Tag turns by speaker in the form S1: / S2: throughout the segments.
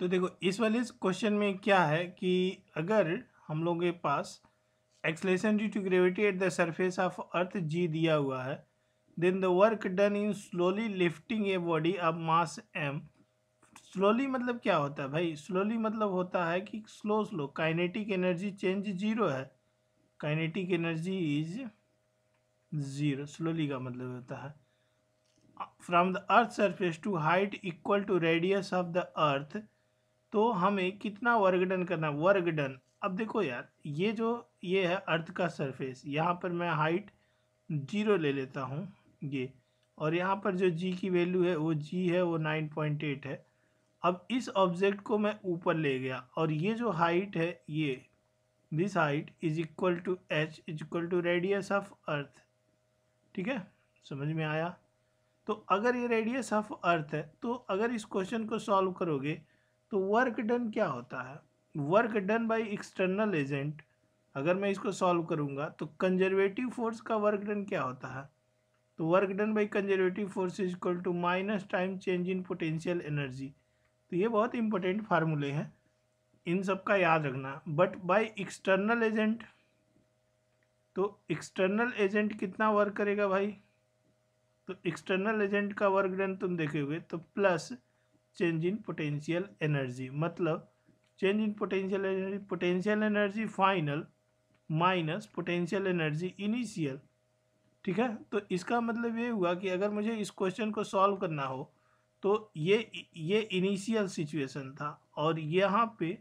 S1: तो देखो इस वाले क्वेश्चन में क्या है कि अगर हम लोगों के पास acceleration due to gravity at the surface of earth g दिया हुआ है then the work done in slowly lifting a body of mass m slowly मतलब क्या होता है भाई स्लोली मतलब होता है कि slow slow kinetic energy change zero है kinetic energy is zero slowly का मतलब होता है from the earth surface to height equal to radius of the earth तो हमें कितना वर्क डन करना है वर्क डन अब देखो यार ये जो ये है अर्थ का सरफेस यहाँ पर मैं हाइट जीरो ले लेता हूँ ये और यहाँ पर जो जी की वैल्यू है वो जी है वो नाइन पॉइंट एट है अब इस ऑब्जेक्ट को मैं ऊपर ले गया और ये जो हाइट है ये this height is equal to h is equal to radius of earth ठीक है समझ में आया तो अगर ये रेडियस ऑफ अर्थ है तो अगर इस क्वेश्चन को सॉल्व करोगे तो वर्क डन क्या होता है work done by external agent अगर मैं इसको सॉल्व करूंगा तो कंजर्वेटिव फोर्स का वर्क डन क्या होता है तो work done by conservative force is equal to minus time change in potential energy तो ये बहुत इंपॉर्टेंट फार्मूले हैं इन सब का याद रखना बट बाय एक्सटर्नल एजेंट तो एक्सटर्नल एजेंट कितना वर्क करेगा भाई तो एक्सटर्नल एजेंट का वर्क डन तुम देखे तो plus change in potential energy मतलब change in potential energy potential energy final minus potential energy initial ठीक है तो इसका मतलब ये हुआ कि अगर मुझे इस क्वेश्चन को सॉल्व करना हो तो ये ये इनिशियल सिचुएशन था और यहाँ पे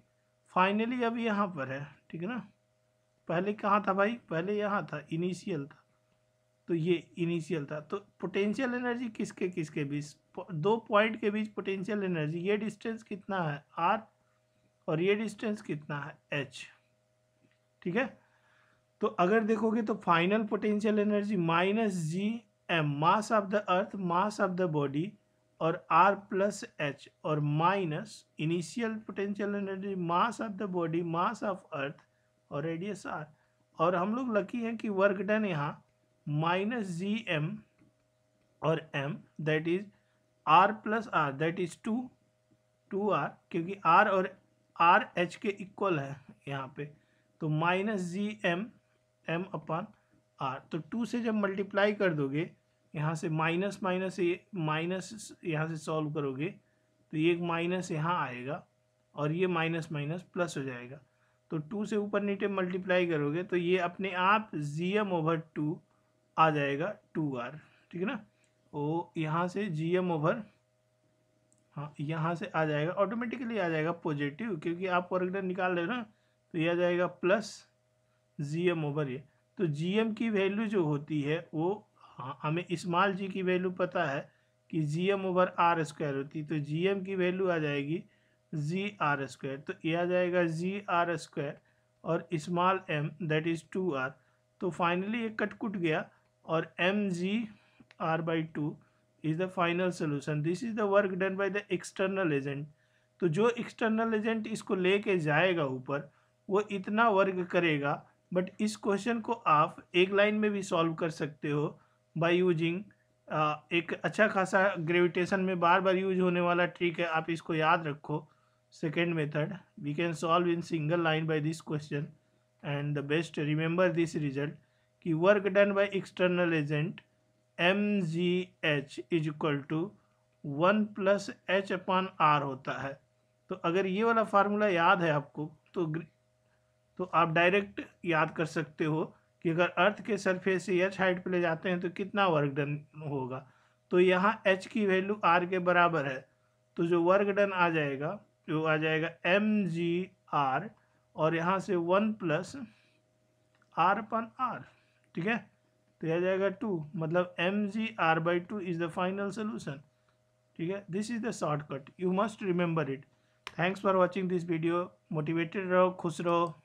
S1: फाइनली अब यहाँ पर है ठीक है ना पहले कहाँ था भाई पहले यहाँ था इनिशियल था तो ये इनिशियल था तो पोटेंशियल एनर्जी किसके किसके बीच दो पॉइंट के बीच पोटेंशियल एनर्जी ये डिस्टेंस कितना है आर और ये डिस्टेंस कितना है एच ठीक है तो अगर देखोगे तो final potential energy minus g m mass of the earth mass of the body और आर प्लस एच और minus initial potential energy mass of the body mass of earth और रेडियस आर और हम लोग लकी हैं कि work done यहाँ minus g m और m that is r plus r that is two two r क्योंकि आर और आर एच के इक्वल है यहाँ पे तो minus g m m upon r तो टू से जब मल्टीप्लाई कर दोगे यहाँ से माइनस माइनस ये माइनस यहाँ से सॉल्व करोगे तो ये एक माइनस यहाँ आएगा और ये माइनस माइनस प्लस हो जाएगा तो टू से ऊपर नीचे मल्टीप्लाई करोगे तो ये अपने आप जी एम ओवर टू आ जाएगा टू आर ठीक है ना ओ यहाँ से जी एम ओवर हाँ यहाँ से आ जाएगा ऑटोमेटिकली आ जाएगा पॉजिटिव क्योंकि आप वर्कडन निकाल रहे हो ना तो ये आ जाएगा प्लस जी एम ओवर ये तो जी एम की वैल्यू जो होती है वो हाँ हमें इस्माल जी की वैल्यू पता है कि g m over r square होती है तो जी एम की वैल्यू आ जाएगी जी आर स्क्वायर तो ये आ जाएगा जी आर स्क्वायर और small m that is two r तो फाइनली ये कट कुट गया और m g r by two is the final solution this is the work done by the external agent तो जो एक्सटर्नल एजेंट इसको लेके जाएगा ऊपर वो इतना वर्क करेगा बट इस क्वेश्चन को आप एक लाइन में भी सॉल्व कर सकते हो बाई यूजिंग एक अच्छा खासा ग्रेविटेशन में बार बार यूज होने वाला ट्रिक है आप इसको याद रखो second method we can solve in single line by this question and the best remember this result कि work done by external agent m g h is equal to one plus h upon r होता है तो अगर ये वाला formula याद है आपको तो तो आप डायरेक्ट याद कर सकते हो कि अगर अर्थ के सरफेस से एच हाइट पे ले जाते हैं तो कितना वर्क डन होगा तो यहाँ एच की वैल्यू आर के बराबर है तो जो वर्क डन आ जाएगा जो आ जाएगा एम जी आर और यहाँ से one plus r upon r ठीक है तो यह जाएगा टू मतलब m g r by two is the final solution ठीक है this is the shortcut you must remember it thanks for watching this video motivated रहो खुश रहो